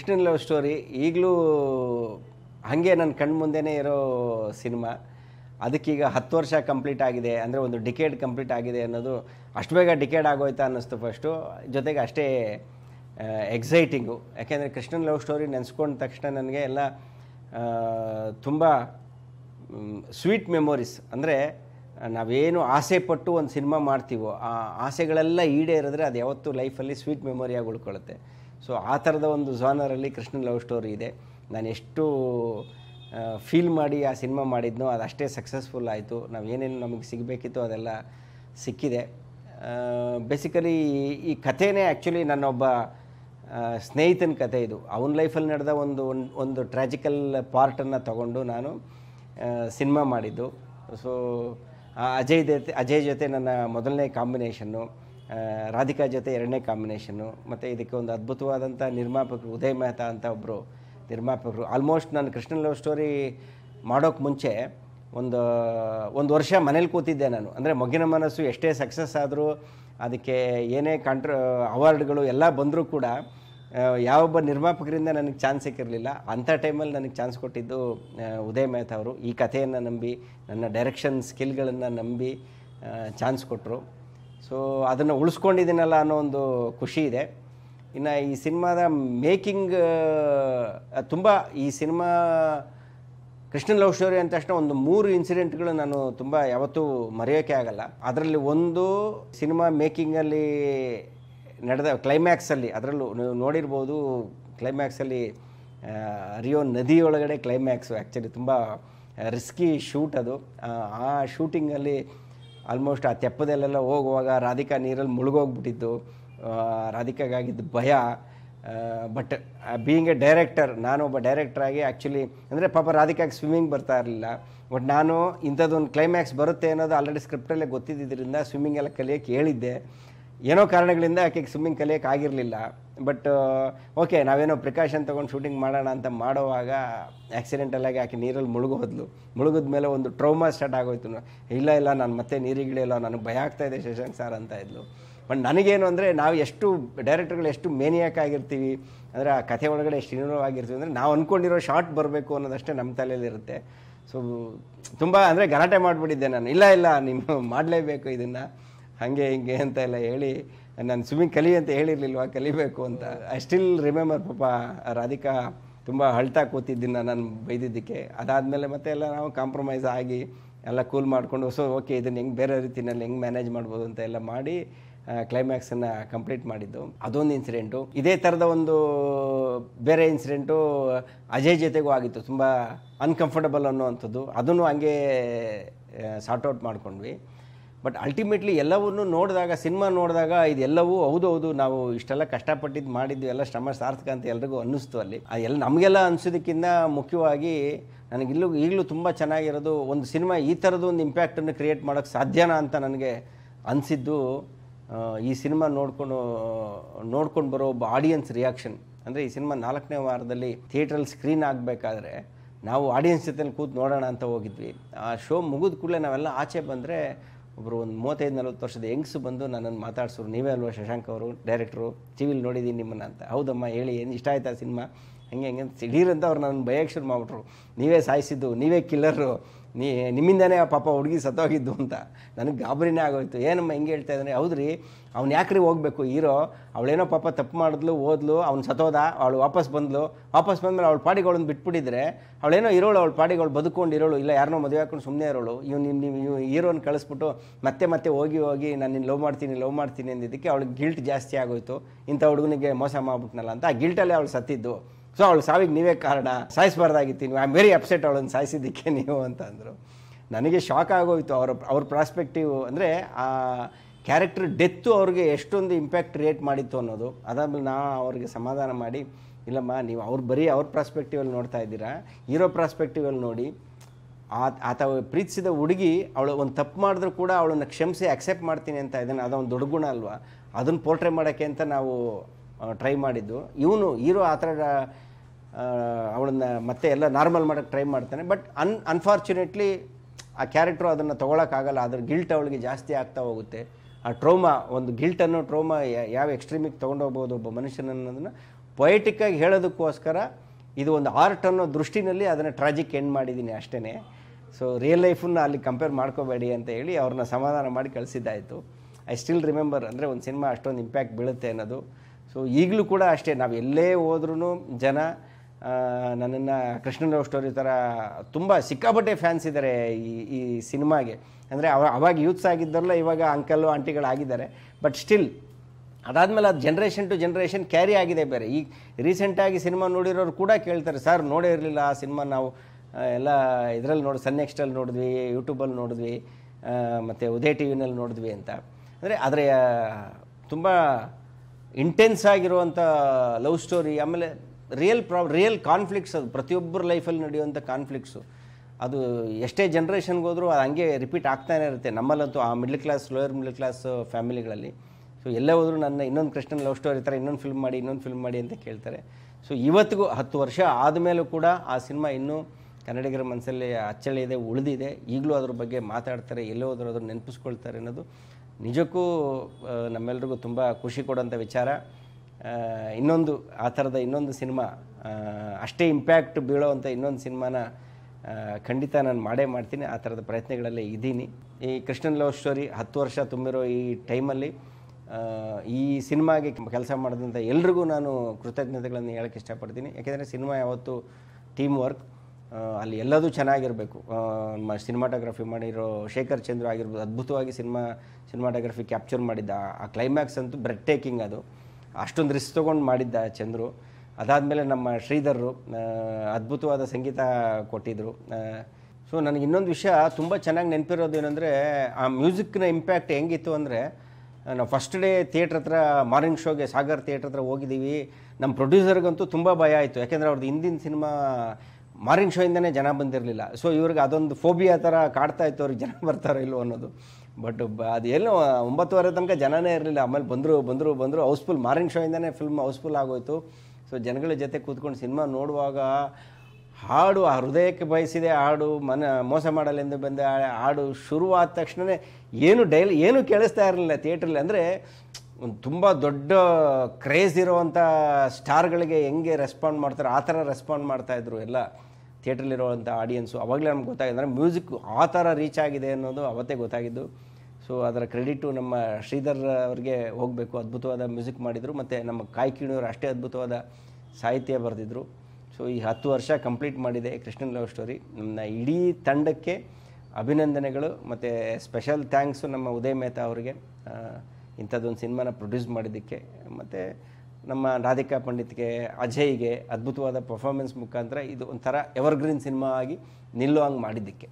Krishnan love story ಈಗಲೂ ಹಾಗೆ ನನ್ನ ಮುಂದೆನೇ ಇರೋ ಸಿನಿಮಾ ಅದಕ್ಕೀಗ ಹತ್ತು ವರ್ಷ ಕಂಪ್ಲೀಟ್ ಆಗಿದೆ ಅಂದರೆ ಒಂದು ಡಿಕೇಡ್ ಕಂಪ್ಲೀಟ್ ಆಗಿದೆ ಅನ್ನೋದು ಅಷ್ಟು ಬೇಗ ಡಿಕೇಡ್ ಆಗೋಯ್ತಾ ಅನ್ನಿಸ್ತು ಫಸ್ಟು ಜೊತೆಗೆ ಅಷ್ಟೇ ಎಕ್ಸೈಟಿಂಗು ಯಾಕೆಂದರೆ ಕೃಷ್ಣನ್ ಲವ್ ಸ್ಟೋರಿ ನೆನೆಸ್ಕೊಂಡ ತಕ್ಷಣ ನನಗೆ ಎಲ್ಲ ತುಂಬ ಸ್ವೀಟ್ ಮೆಮೊರೀಸ್ ಅಂದರೆ ನಾವೇನು ಆಸೆ ಪಟ್ಟು ಒಂದು ಸಿನಿಮಾ ಮಾಡ್ತೀವೋ ಆ ಆಸೆಗಳೆಲ್ಲ ಈಡೇರಿದ್ರೆ ಅದು ಯಾವತ್ತೂ ಲೈಫಲ್ಲಿ ಸ್ವೀಟ್ ಮೆಮೊರಿಯಾಗಿ ಉಳ್ಕೊಳ್ಳುತ್ತೆ ಸೊ ಆ ಥರದ ಒಂದು ಜಾನರಲ್ಲಿ ಕೃಷ್ಣ ಲವ್ ಸ್ಟೋರಿ ಇದೆ ನಾನು ಎಷ್ಟು ಫೀಲ್ ಮಾಡಿ ಆ ಸಿನಿಮಾ ಮಾಡಿದ್ನೋ ಅದು ಅಷ್ಟೇ ಸಕ್ಸಸ್ಫುಲ್ ಆಯಿತು ನಾವು ಏನೇನು ನಮಗೆ ಸಿಗಬೇಕಿತ್ತು ಅದೆಲ್ಲ ಸಿಕ್ಕಿದೆ ಬೇಸಿಕಲಿ ಈ ಕಥೆನೇ ಆ್ಯಕ್ಚುಲಿ ನನ್ನೊಬ್ಬ ಸ್ನೇಹಿತನ ಕತೆ ಇದು ಅವನ ಲೈಫಲ್ಲಿ ನಡೆದ ಒಂದು ಒಂದು ಟ್ರಾಜಿಕಲ್ ಪಾರ್ಟನ್ನು ತಗೊಂಡು ನಾನು ಸಿನಿಮಾ ಮಾಡಿದ್ದು ಸೊ ಅಜಯ್ ಜೊತೆ ಅಜಯ್ ಜೊತೆ ನನ್ನ ಮೊದಲನೇ ಕಾಂಬಿನೇಷನ್ನು ರಾಧಿಕಾ ಜೊತೆ ಎರಡನೇ ಕಾಂಬಿನೇಷನ್ನು ಮತ್ತು ಇದಕ್ಕೆ ಒಂದು ಅದ್ಭುತವಾದಂಥ ನಿರ್ಮಾಪಕರು ಉದಯ್ ಮೆಹ್ತಾ ಅಂತ ಒಬ್ಬರು ನಿರ್ಮಾಪಕರು ಆಲ್ಮೋಸ್ಟ್ ನಾನು ಕೃಷ್ಣನ್ ಲವ್ ಸ್ಟೋರಿ ಮಾಡೋಕ್ಕೆ ಮುಂಚೆ ಒಂದು ಒಂದು ವರ್ಷ ಮನೇಲಿ ಕೂತಿದ್ದೆ ನಾನು ಅಂದರೆ ಮಗಿನ ಮನಸ್ಸು ಎಷ್ಟೇ ಸಕ್ಸಸ್ ಆದರೂ ಅದಕ್ಕೆ ಏನೇ ಕಾಂಟ್ರ ಅವಾರ್ಡ್ಗಳು ಎಲ್ಲ ಬಂದರೂ ಕೂಡ ಯಾವೊಬ್ಬ ನಿರ್ಮಾಪಕರಿಂದ ನನಗೆ ಚಾನ್ಸ್ ಸಿಕ್ಕಿರಲಿಲ್ಲ ಅಂಥ ಟೈಮಲ್ಲಿ ನನಗೆ ಚಾನ್ಸ್ ಕೊಟ್ಟಿದ್ದು ಉದಯ್ ಮೆಹ್ತಾ ಅವರು ಈ ಕಥೆಯನ್ನು ನಂಬಿ ನನ್ನ ಡೈರೆಕ್ಷನ್ ಸ್ಕಿಲ್ಗಳನ್ನು ನಂಬಿ ಚಾನ್ಸ್ ಕೊಟ್ಟರು ಸೊ ಅದನ್ನು ಉಳಿಸ್ಕೊಂಡಿದ್ದೀನಲ್ಲ ಅನ್ನೋ ಒಂದು ಖುಷಿ ಇದೆ ಇನ್ನು ಈ ಸಿನಿಮಾದ ಮೇಕಿಂಗ್ ತುಂಬ ಈ ಸಿನಿಮಾ ಕೃಷ್ಣ ಲವ್ ಸ್ಟೋರಿ ಅಂದ ತಕ್ಷಣ ಒಂದು ಮೂರು ಇನ್ಸಿಡೆಂಟ್ಗಳು ನಾನು ತುಂಬ ಯಾವತ್ತೂ ಮರೆಯೋಕೆ ಆಗಲ್ಲ ಅದರಲ್ಲಿ ಒಂದು ಸಿನಿಮಾ ಮೇಕಿಂಗಲ್ಲಿ ನಡೆದ ಕ್ಲೈಮ್ಯಾಕ್ಸಲ್ಲಿ ಅದರಲ್ಲೂ ನೀವು ನೋಡಿರ್ಬೋದು ಕ್ಲೈಮ್ಯಾಕ್ಸಲ್ಲಿ ರಿಯೋ ನದಿಯೊಳಗಡೆ ಕ್ಲೈಮ್ಯಾಕ್ಸು ಆ್ಯಕ್ಚುಲಿ ತುಂಬ ರಿಸ್ಕಿ ಶೂಟ್ ಅದು ಆ ಶೂಟಿಂಗಲ್ಲಿ ಆಲ್ಮೋಸ್ಟ್ ಆ ತೆಪ್ಪದಲ್ಲೆಲ್ಲ ಹೋಗುವಾಗ ರಾಧಿಕಾ ನೀರಲ್ಲಿ ಮುಳುಗೋಗ್ಬಿಟ್ಟಿದ್ದು ರಾಧಿಕಾಗಿದ್ದು ಭಯ ಬಟ್ ಬೀಯಿಂಗ್ ಎ ಡೈರೆಕ್ಟರ್ ನಾನೊಬ್ಬ ಆಗಿ ಆ್ಯಕ್ಚುಲಿ ಅಂದರೆ ಪಾಪ ರಾಧಿಕಾಗೆ ಸ್ವಿಮ್ಮಿಂಗ್ ಬರ್ತಾ ಇರಲಿಲ್ಲ ಬಟ್ ನಾನು ಇಂಥದ್ದೊಂದು ಕ್ಲೈಮ್ಯಾಕ್ಸ್ ಬರುತ್ತೆ ಅನ್ನೋದು ಆಲ್ರೆಡಿ ಸ್ಕ್ರಿಪ್ಟಲ್ಲೇ ಗೊತ್ತಿದ್ದರಿಂದ ಸ್ವಿಮ್ಮಿಂಗ್ ಎಲ್ಲ ಕಲಿಯೋಕ್ಕೆ ಹೇಳಿದ್ದೆ ಏನೋ ಕಾರಣಗಳಿಂದ ಆಕೆಗೆ ಸ್ವಿಮ್ಮಿಂಗ್ ಕಲಿಯೋಕ್ಕೆ ಆಗಿರಲಿಲ್ಲ ಬಟ್ ಓಕೆ uh, ನಾವೇನೋ ಪ್ರಿಕಾಷನ್ ತೊಗೊಂಡು ಶೂಟಿಂಗ್ ಮಾಡೋಣ ಅಂತ ಮಾಡುವಾಗ ಆ್ಯಕ್ಸಿಡೆಂಟಲ್ಲಾಗಿ ಆಕೆ ನೀರಲ್ಲಿ ಮುಳುಗೋದ್ಲು ಮುಳುಗಿದ ಮೇಲೆ ಒಂದು ಟ್ರೌಮಾ ಸ್ಟಾರ್ಟ್ ಆಗೋಯ್ತು ಇಲ್ಲ ಇಲ್ಲ ನಾನು ಮತ್ತೆ ನೀರಿಗಿಳಿಯಲ್ಲ ನನಗೆ ಭಯ ಆಗ್ತಾ ಇದೆ ಶಶಾಂಕ್ ಸರ್ ಅಂತ ಇದ್ಲು ಬಟ್ ನನಗೇನು ಅಂದರೆ ನಾವು ಎಷ್ಟು ಡೈರೆಕ್ಟರ್ಗಳು ಎಷ್ಟು ಮೇನಿಯಾಕ್ ಆಗಿರ್ತೀವಿ ಅಂದರೆ ಆ ಕಥೆ ಒಳಗಡೆ ಎಷ್ಟು ನಿರವಾಗಿರ್ತೀವಿ ಅಂದರೆ ನಾವು ಅಂದ್ಕೊಂಡಿರೋ ಶಾರ್ಟ್ ಬರಬೇಕು ಅನ್ನೋದಷ್ಟೇ ನಮ್ಮ ತಲೆಯಲ್ಲಿರುತ್ತೆ ಸೊ ತುಂಬ ಅಂದರೆ ಗಲಾಟೆ ಮಾಡಿಬಿಟ್ಟಿದ್ದೆ ನಾನು ಇಲ್ಲ ಇಲ್ಲ ನಿಮ್ಮ ಮಾಡಲೇಬೇಕು ಇದನ್ನು ಹಾಗೆ ಹಿಂಗೆ ಅಂತ ಎಲ್ಲ ಹೇಳಿ ನಾನು ಸ್ವಿಮ್ಮಿಂಗ್ ಕಲಿ ಅಂತ ಹೇಳಿರ್ಲಿಲ್ವಾ ಕಲಿಬೇಕು ಅಂತ ಐ ಸ್ಟಿಲ್ ರಿಮೆಂಬರ್ ಪಾಪ ರಾಧಿಕಾ ತುಂಬ ಹಳ್ತಾ ಕೂತಿದ್ದೀನಿ ನಾನು ಬೈದಿದ್ದಕ್ಕೆ ಅದಾದಮೇಲೆ ಮತ್ತೆ ಎಲ್ಲ ನಾವು ಕಾಂಪ್ರಮೈಸ್ ಆಗಿ ಎಲ್ಲ ಕೂಲ್ ಮಾಡಿಕೊಂಡು ಸೊ ಓಕೆ ಇದನ್ನು ಹೆಂಗೆ ಬೇರೆ ರೀತಿಯಲ್ಲಿ ಹೆಂಗೆ ಮ್ಯಾನೇಜ್ ಮಾಡ್ಬೋದು ಅಂತ ಎಲ್ಲ ಮಾಡಿ ಕ್ಲೈಮ್ಯಾಕ್ಸನ್ನು ಕಂಪ್ಲೀಟ್ ಮಾಡಿದ್ದು ಅದೊಂದು ಇನ್ಸಿಡೆಂಟು ಇದೇ ಥರದ ಒಂದು ಬೇರೆ ಇನ್ಸಿಡೆಂಟು ಅಜಯ್ ಜೊತೆಗೂ ಆಗಿತ್ತು ತುಂಬ ಅನ್ಕಂಫರ್ಟಬಲ್ ಅನ್ನೋವಂಥದ್ದು ಅದನ್ನು ಹಂಗೆ ಸಾರ್ಟ್ ಔಟ್ ಮಾಡ್ಕೊಂಡ್ವಿ ಬಟ್ ಅಲ್ಟಿಮೇಟ್ಲಿ ಎಲ್ಲವನ್ನು ನೋಡಿದಾಗ ಸಿನಿಮಾ ನೋಡಿದಾಗ ಇದೆಲ್ಲವೂ ಹೌದು ಹೌದು ನಾವು ಇಷ್ಟೆಲ್ಲ ಕಷ್ಟಪಟ್ಟಿದ್ದು ಮಾಡಿದ್ದು ಎಲ್ಲ ಶ್ರಮ ಸಾರ್ಥಕ ಅಂತ ಎಲ್ರಿಗೂ ಅನ್ನಿಸ್ತು ಅಲ್ಲಿ ಎಲ್ಲ ನಮಗೆಲ್ಲ ಅನಿಸೋದಕ್ಕಿಂತ ಮುಖ್ಯವಾಗಿ ನನಗೆ ಇಲ್ಲೂ ಈಗಲೂ ತುಂಬ ಚೆನ್ನಾಗಿರೋದು ಒಂದು ಸಿನಿಮಾ ಈ ಥರದ್ದು ಒಂದು ಇಂಪ್ಯಾಕ್ಟನ್ನು ಕ್ರಿಯೇಟ್ ಮಾಡೋಕ್ಕೆ ಸಾಧ್ಯನಾ ಅಂತ ನನಗೆ ಅನಿಸಿದ್ದು ಈ ಸಿನಿಮಾ ನೋಡ್ಕೊಂಡು ನೋಡ್ಕೊಂಡು ಬರೋ ಒಬ್ಬ ಆಡಿಯನ್ಸ್ ರಿಯಾಕ್ಷನ್ ಅಂದರೆ ಈ ಸಿನಿಮಾ ನಾಲ್ಕನೇ ವಾರದಲ್ಲಿ ಥಿಯೇಟ್ರಲ್ಲಿ ಸ್ಕ್ರೀನ್ ಆಗಬೇಕಾದ್ರೆ ನಾವು ಆಡಿಯನ್ಸ್ ಜೊತೆಲಿ ಕೂತು ನೋಡೋಣ ಅಂತ ಹೋಗಿದ್ವಿ ಆ ಶೋ ಮುಗಿದ ಕೂಡಲೇ ನಾವೆಲ್ಲ ಆಚೆ ಬಂದರೆ ಒಬ್ಬರು ಒಂದು ಮೂವತ್ತೈದು ನಲ್ವತ್ತು ವರ್ಷದ ಯಂಗ್ಸ್ ಬಂದು ನನ್ನನ್ನು ಮಾತಾಡ್ಸೋರು ನೀವೇ ಅಲ್ವಾ ಶಶಾಂಕ್ ಅವರು ಡೈರೆಕ್ಟ್ರು ಟಿವಿಲಿ ನೋಡಿದ್ದೀನಿ ನಿಮ್ಮನ್ನು ಅಂತ ಹೌದಮ್ಮ ಹೇಳಿ ಏನು ಇಷ್ಟ ಆಯ್ತಾ ಸಿನಿಮಾ ಹಂಗೆ ಹಂಗೆ ಅಂತ ಅವ್ರು ನನ್ನ ಭಯಕ್ಕೆ ಶುರು ನೀವೇ ಸಾಯಿಸಿದ್ದು ನೀವೇ ಕಿಲ್ಲರು ನೀ ನಿಮ್ಮಿಂದನೇ ಪಾಪ ಹುಡುಗಿ ಸತ್ತೋಗಿದ್ದು ಅಂತ ನನಗೆ ಗಾಬರಿನೇ ಆಗೋಯ್ತು ಏನಮ್ಮ ಹಿಂಗೆ ಹೇಳ್ತಾ ಇದ್ದಾನೆ ಹೌದ್ರಿ ಅವ್ನು ಯಾಕ್ರಿ ಹೋಗಬೇಕು ಹೀರೋ ಅವಳೇನೋ ಪಾಪ ತಪ್ಪು ಮಾಡಿದ್ಲು ಓದ್ಲು ಅವ್ನು ಸತೋದ ಅವಳು ವಾಪಸ್ ಬಂದ್ಲು ವಾಪಸ್ ಬಂದಮೇಲೆ ಅವಳು ಪಾಡಿಗಳನ್ನ ಬಿಟ್ಬಿಟ್ಟಿದ್ರೆ ಅವಳೇನೋ ಇರೋಳು ಅವಳು ಪಾಡಿಗಳು ಬದುಕೊಂಡು ಇರೋಳು ಇಲ್ಲ ಯಾರನ್ನೋ ಮದುವೆ ಹಾಕೊಂಡು ಸುಮ್ಮನೆ ಇರೋಳು ಇವ್ನು ನಿಮ್ಮ ನೀವು ಹೀರೋನ ಕಳಿಸ್ಬಿಟ್ಟು ಮತ್ತೆ ಮತ್ತೆ ಹೋಗಿ ಹೋಗಿ ನಾನು ನಿನ್ನ ಲವ್ ಮಾಡ್ತೀನಿ ಲವ್ ಮಾಡ್ತೀನಿ ಅಂದಿದ್ದಕ್ಕೆ ಅವಳಿಗೆ ಗಿಲ್ಟ್ ಜಾಸ್ತಿ ಆಗೋಯ್ತು ಇಂಥ ಹುಡುಗನಿಗೆ ಮೋಸ ಮಾಡ್ಬಿಟ್ನಲ್ಲ ಅಂತ ಆ ಗಿಲ್ಟಲ್ಲೇ ಅವಳು ಸತ್ತಿದ್ದು ಸೊ ಅವಳು ಸಾವಿಗೆ ನೀವೇ ಕಾರಣ ಸಾಯಿಸಬಾರ್ದಾಗಿತ್ತು ನೀವು ಐ ಆಮ್ ವೆರಿ ಅಪ್ಸೆಟ್ ಅವಳನ್ನು ಸಾಯಿಸಿದ್ದಕ್ಕೆ ನೀವು ಅಂತ ಅಂದರು ನನಗೆ ಶಾಕ್ ಆಗೋಯಿತು ಅವರ ಅವ್ರ ಪ್ರಾಸ್ಪೆಕ್ಟಿವ್ ಅಂದರೆ ಆ ಕ್ಯಾರೆಕ್ಟರ್ ಡೆತ್ತು ಅವ್ರಿಗೆ ಎಷ್ಟೊಂದು ಇಂಪ್ಯಾಕ್ಟ್ ಕ್ರಿಯೇಟ್ ಮಾಡಿತ್ತು ಅನ್ನೋದು ಅದಾದ್ಮೇಲೆ ನಾ ಅವ್ರಿಗೆ ಸಮಾಧಾನ ಮಾಡಿ ಇಲ್ಲಮ್ಮ ನೀವು ಅವ್ರು ಬರೀ ಅವ್ರ ಪ್ರಾಸ್ಪೆಕ್ಟಿವಲ್ಲಿ ನೋಡ್ತಾ ಇದ್ದೀರಾ ಇರೋ ಪ್ರಾಸ್ಪೆಕ್ಟಿವಲ್ಲಿ ನೋಡಿ ಆತ ಆತ ಪ್ರೀತಿಸಿದ ಹುಡುಗಿ ಅವಳು ಒಂದು ತಪ್ಪು ಮಾಡಿದ್ರೂ ಕೂಡ ಅವಳನ್ನು ಕ್ಷಮಿಸಿ ಅಕ್ಸೆಪ್ಟ್ ಮಾಡ್ತೀನಿ ಅಂತ ಇದನ್ನು ಅದೊಂದು ದೊಡ್ಡ ಗುಣ ಅಲ್ವಾ ಅದನ್ನು ಪೋರ್ಟ್ರೇ ಮಾಡೋಕ್ಕೆ ಅಂತ ನಾವು ಟ್ರೈ ಮಾಡಿದ್ದು ಇವನು ಹೀರೋ ಆ ಥರ ಅವಳನ್ನ ಮತ್ತೆ ಎಲ್ಲ ನಾರ್ಮಲ್ ಮಾಡೋಕ್ಕೆ ಟ್ರೈ ಮಾಡ್ತಾನೆ ಬಟ್ ಅನ್ ಅನ್ಫಾರ್ಚುನೇಟ್ಲಿ ಆ ಕ್ಯಾರೆಕ್ಟ್ರು ಅದನ್ನು ತೊಗೊಳಕ್ಕಾಗಲ್ಲ ಅದ್ರ ಗಿಲ್ಟ್ ಅವಳಿಗೆ ಜಾಸ್ತಿ ಆಗ್ತಾ ಹೋಗುತ್ತೆ ಆ ಟ್ರೋಮಾ ಒಂದು ಗಿಲ್ಟ್ ಅನ್ನೋ ಟ್ರೋಮಾ ಯಾವ ಎಕ್ಸ್ಟ್ರೀಮಿಗೆ ತೊಗೊಂಡೋಗ್ಬೋದು ಒಬ್ಬ ಮನುಷ್ಯನನ್ನೋದನ್ನು ಪೊಯೆಟಿಕ್ಕಾಗಿ ಹೇಳೋದಕ್ಕೋಸ್ಕರ ಇದು ಒಂದು ಆರ್ಟ್ ಅನ್ನೋ ದೃಷ್ಟಿನಲ್ಲಿ ಅದನ್ನು ಟ್ರಾಜಿಕ್ ಎಂಡ್ ಮಾಡಿದ್ದೀನಿ ಅಷ್ಟೇ ಸೊ ರಿಯಲ್ ಲೈಫನ್ನು ಅಲ್ಲಿ ಕಂಪೇರ್ ಮಾಡ್ಕೋಬೇಡಿ ಅಂತ ಹೇಳಿ ಅವ್ರನ್ನ ಸಮಾಧಾನ ಮಾಡಿ ಕಳಿಸಿದ್ದಾಯಿತು ಐ ಸ್ಟಿಲ್ ರಿಮೆಂಬರ್ ಅಂದರೆ ಒಂದು ಸಿನಿಮಾ ಅಷ್ಟೊಂದು ಇಂಪ್ಯಾಕ್ಟ್ ಬೀಳುತ್ತೆ ಅನ್ನೋದು ಸೊ ಈಗಲೂ ಕೂಡ ಅಷ್ಟೇ ನಾವು ಎಲ್ಲೇ ಹೋದ್ರೂ ಜನ ನನ್ನನ್ನು ಕೃಷ್ಣನ್ ಸ್ಟೋರಿ ಥರ ತುಂಬ ಸಿಕ್ಕಾಪಟ್ಟೆ ಫ್ಯಾನ್ಸ್ ಇದ್ದಾರೆ ಈ ಈ ಸಿನಿಮಾಗೆ ಅಂದರೆ ಅವ ಅವಾಗ ಯೂತ್ಸ್ ಆಗಿದ್ದಾರಲ್ಲ ಇವಾಗ ಅಂಕಲ್ಲು ಆಂಟಿಗಳಾಗಿದ್ದಾರೆ ಬಟ್ ಸ್ಟಿಲ್ ಅದಾದಮೇಲೆ ಅದು ಜನ್ರೇಷನ್ ಟು ಜನ್ರೇಷನ್ ಕ್ಯಾರಿ ಆಗಿದೆ ಬೇರೆ ಈಗ ರೀಸೆಂಟಾಗಿ ಸಿನಿಮಾ ನೋಡಿರೋರು ಕೂಡ ಕೇಳ್ತಾರೆ ಸರ್ ನೋಡೇ ಇರಲಿಲ್ಲ ಆ ಸಿನಿಮಾ ನಾವು ಎಲ್ಲ ಇದರಲ್ಲಿ ನೋಡಿ ಸನ್ ನೆಕ್ಸ್ಟಲ್ಲಿ ನೋಡಿದ್ವಿ ಯೂಟ್ಯೂಬಲ್ಲಿ ನೋಡಿದ್ವಿ ಮತ್ತು ಉದಯ ಟಿ ವಿನಲ್ಲಿ ನೋಡಿದ್ವಿ ಅಂತ ಅಂದರೆ ಆದರೆ ತುಂಬ ಇಂಟೆನ್ಸ್ ಆಗಿರುವಂಥ ಲವ್ ಸ್ಟೋರಿ ಆಮೇಲೆ ರಿಯಲ್ ಪ್ರಾಬ್ ರಿಯಲ್ ಕಾನ್ಫ್ಲಿಕ್ಟ್ಸ್ ಅದು ಪ್ರತಿಯೊಬ್ಬರ ಲೈಫಲ್ಲಿ ನಡೆಯುವಂಥ ಕಾನ್ಫ್ಲಿಕ್ಟ್ಸು ಅದು ಎಷ್ಟೇ ಜನ್ರೇಷನ್ಗೆ ಹೋದರೂ ಅದು ಹಂಗೆ ರಿಪೀಟ್ ಆಗ್ತಾನೆ ಇರುತ್ತೆ ನಮ್ಮಲ್ಲಂತೂ ಆ middle class lower middle class ಫ್ಯಾಮಿಲಿಗಳಲ್ಲಿ ಸೊ ಎಲ್ಲೇ ಹೋದರೂ ನನ್ನ ಇನ್ನೊಂದು ಕೃಷ್ಣನ್ ಲವ್ ಸ್ಟೋರಿ ಥರ ಇನ್ನೊಂದು ಫಿಲ್ಮ್ ಮಾಡಿ ಇನ್ನೊಂದು ಫಿಲ್ಮ್ ಮಾಡಿ ಅಂತ ಕೇಳ್ತಾರೆ ಸೊ ಇವತ್ತಿಗೂ ಹತ್ತು ವರ್ಷ ಆದಮೇಲೂ ಕೂಡ ಆ ಸಿನಿಮಾ ಇನ್ನೂ ಕನ್ನಡಿಗರ ಮನಸ್ಸಲ್ಲಿ ಅಚ್ಚಳಿದೆ ಉಳಿದಿದೆ ಈಗಲೂ ಅದ್ರ ಬಗ್ಗೆ ಮಾತಾಡ್ತಾರೆ ಎಲ್ಲೋ ಹೋದರೂ ಅದನ್ನು ನೆನಪಿಸ್ಕೊಳ್ತಾರೆ ಅನ್ನೋದು ನಿಜಕ್ಕೂ ನಮ್ಮೆಲ್ರಿಗೂ ತುಂಬ ಖುಷಿ ಕೊಡೋಂಥ ವಿಚಾರ ಇನ್ನೊಂದು ಆ ಥರದ ಇನ್ನೊಂದು ಸಿನಿಮಾ ಅಷ್ಟೇ ಇಂಪ್ಯಾಕ್ಟ್ ಬೀಳೋವಂಥ ಇನ್ನೊಂದು ಸಿನಿಮಾನ ಖಂಡಿತ ನಾನು ಮಾಡೇ ಮಾಡ್ತೀನಿ ಆ ಥರದ ಪ್ರಯತ್ನಗಳಲ್ಲೇ ಇದ್ದೀನಿ ಈ ಕೃಷ್ಣನ್ ಲವ್ ಸ್ಟೋರಿ ಹತ್ತು ವರ್ಷ ತುಂಬಿರೋ ಈ ಟೈಮಲ್ಲಿ ಈ ಸಿನಿಮಾಗೆ ಕೆಲಸ ಮಾಡಿದಂಥ ಎಲ್ರಿಗೂ ನಾನು ಕೃತಜ್ಞತೆಗಳನ್ನು ಹೇಳೋಕ್ಕೆ ಇಷ್ಟಪಡ್ತೀನಿ ಯಾಕೆಂದರೆ ಸಿನಿಮಾ ಯಾವತ್ತೂ ಟೀಮ್ ವರ್ಕ್ ಅಲ್ಲಿ ಎಲ್ಲದೂ ಚೆನ್ನಾಗಿರಬೇಕು ಸಿನಿಮಾಟೋಗ್ರಫಿ ಮಾಡಿರೋ ಶೇಖರ್ ಚಂದ್ರ ಆಗಿರ್ಬೋದು ಅದ್ಭುತವಾಗಿ ಸಿನಿಮಾ ಸಿನಿಮಾಟೋಗ್ರಫಿ ಕ್ಯಾಪ್ಚರ್ ಮಾಡಿದ್ದ ಆ ಕ್ಲೈಮ್ಯಾಕ್ಸ್ ಅಂತೂ ಬ್ರೆಡ್ ಟೇಕಿಂಗ್ ಅದು ಅಷ್ಟೊಂದು ರಿಸ್ಕ್ ತೊಗೊಂಡು ಮಾಡಿದ್ದ ಚಂದ್ರು ಅದಾದಮೇಲೆ ನಮ್ಮ ಶ್ರೀಧರರು ಅದ್ಭುತವಾದ ಸಂಗೀತ ಕೊಟ್ಟಿದ್ದರು ಸೊ ನನಗೆ ಇನ್ನೊಂದು ವಿಷಯ ತುಂಬ ಚೆನ್ನಾಗಿ ನೆನಪಿರೋದು ಏನಂದರೆ ಆ ಮ್ಯೂಸಿಕ್ನ ಇಂಪ್ಯಾಕ್ಟ್ ಹೆಂಗಿತ್ತು ಅಂದರೆ ನಾವು ಫಸ್ಟ್ ಡೇ ಥಿಯೇಟ್ರ್ ಹತ್ರ ಮಾರ್ನಿಂಗ್ ಶೋಗೆ ಸಾಗರ್ ಥಿಯೇಟ್ರ್ ಹತ್ರ ಹೋಗಿದ್ದೀವಿ ನಮ್ಮ ಪ್ರೊಡ್ಯೂಸರ್ಗಂತೂ ತುಂಬ ಭಯ ಆಯಿತು ಯಾಕೆಂದರೆ ಅವ್ರದ್ದು ಹಿಂದಿನ ಸಿನಿಮಾ ಮಾರ್ನಿಂಗ್ ಶೋಯಿಂದನೇ ಜನ ಬಂದಿರಲಿಲ್ಲ ಸೊ ಇವ್ರಿಗೆ ಅದೊಂದು ಫೋಬಿಯಾ ಥರ ಕಾಡ್ತಾ ಇತ್ತು ಅವ್ರಿಗೆ ಜನ ಬರ್ತಾರೋ ಇಲ್ಲೋ ಅನ್ನೋದು ಬಟ್ ಅದು ಏನೋ ಒಂಬತ್ತುವರೆ ತನಕ ಜನನೇ ಇರಲಿಲ್ಲ ಆಮೇಲೆ ಬಂದರು ಬಂದರು ಬಂದರು ಹೌಸ್ಫುಲ್ ಮಾರ್ನಿಂಗ್ ಶೋಯಿಂದನೇ ಫಿಲ್ಮ್ ಹೌಸ್ಫುಲ್ ಆಗೋಯ್ತು ಸೊ ಜನಗಳ ಜೊತೆ ಕೂತ್ಕೊಂಡು ಸಿನಿಮಾ ನೋಡುವಾಗ ಹಾಡು ಆ ಹೃದಯಕ್ಕೆ ಬಯಸಿದೆ ಹಾಡು ಮನೆ ಮೋಸ ಮಾಡಲೆಂದು ಬಂದ ಹಾಡು ಶುರುವಾದ ತಕ್ಷಣವೇ ಏನು ಡೈಲಿ ಏನು ಕೇಳಿಸ್ತಾ ಇರಲಿಲ್ಲ ಥಿಯೇಟ್ರಲ್ಲಿ ಅಂದರೆ ಒಂದು ತುಂಬ ದೊಡ್ಡ ಕ್ರೇಜ್ ಇರೋವಂಥ ಸ್ಟಾರ್ಗಳಿಗೆ ಹೆಂಗೆ ರೆಸ್ಪಾಂಡ್ ಮಾಡ್ತಾರೆ ಆ ಥರ ರೆಸ್ಪಾಂಡ್ ಮಾಡ್ತಾಯಿದ್ರು ಎಲ್ಲ ಥಿಯೇಟ್ರಲ್ಲಿರುವಂಥ ಆಡಿಯನ್ಸು ಅವಾಗಲೇ ನಮ್ಗೆ ಗೊತ್ತಾಗಿದೆ ಅಂದರೆ ಮ್ಯೂಸಿಕ್ ಆ ಥರ ರೀಚ್ ಆಗಿದೆ ಅನ್ನೋದು ಅವತ್ತೇ ಗೊತ್ತಾಗಿದ್ದು ಸೊ ಅದರ ಕ್ರೆಡಿಟು ನಮ್ಮ ಶ್ರೀಧರ್ ಅವರಿಗೆ ಹೋಗಬೇಕು ಅದ್ಭುತವಾದ ಮ್ಯೂಸಿಕ್ ಮಾಡಿದರು ಮತ್ತು ನಮ್ಮ ಕಾಯ್ಕಿಣಿಯವರು ಅಷ್ಟೇ ಅದ್ಭುತವಾದ ಸಾಹಿತ್ಯ ಬರೆದಿದ್ರು ಸೊ ಈ ಹತ್ತು ವರ್ಷ ಕಂಪ್ಲೀಟ್ ಮಾಡಿದೆ ಕೃಷ್ಣನ್ ಲವ್ ಸ್ಟೋರಿ ನಮ್ಮ ಇಡೀ ತಂಡಕ್ಕೆ ಅಭಿನಂದನೆಗಳು ಮತ್ತು ಸ್ಪೆಷಲ್ ಥ್ಯಾಂಕ್ಸು ನಮ್ಮ ಉದಯ್ ಮೆಹ್ತಾ ಅವರಿಗೆ ಇಂಥದ್ದೊಂದು ಸಿನಿಮಾನ ಪ್ರೊಡ್ಯೂಸ್ ಮಾಡಿದ್ದಕ್ಕೆ ಮತ್ತು ನಮ್ಮ ರಾಧಿಕಾ ಪಂಡಿತ್ಗೆ ಅಜಯ್ಗೆ ಅದ್ಭುತವಾದ ಪರ್ಫಾರ್ಮೆನ್ಸ್ ಮುಖಾಂತರ ಇದು ಒಂಥರ ಎವರ್ಗ್ರೀನ್ ಸಿನಿಮಾ ಆಗಿ ನಿಲ್ಲೋ ಮಾಡಿದ್ದಕ್ಕೆ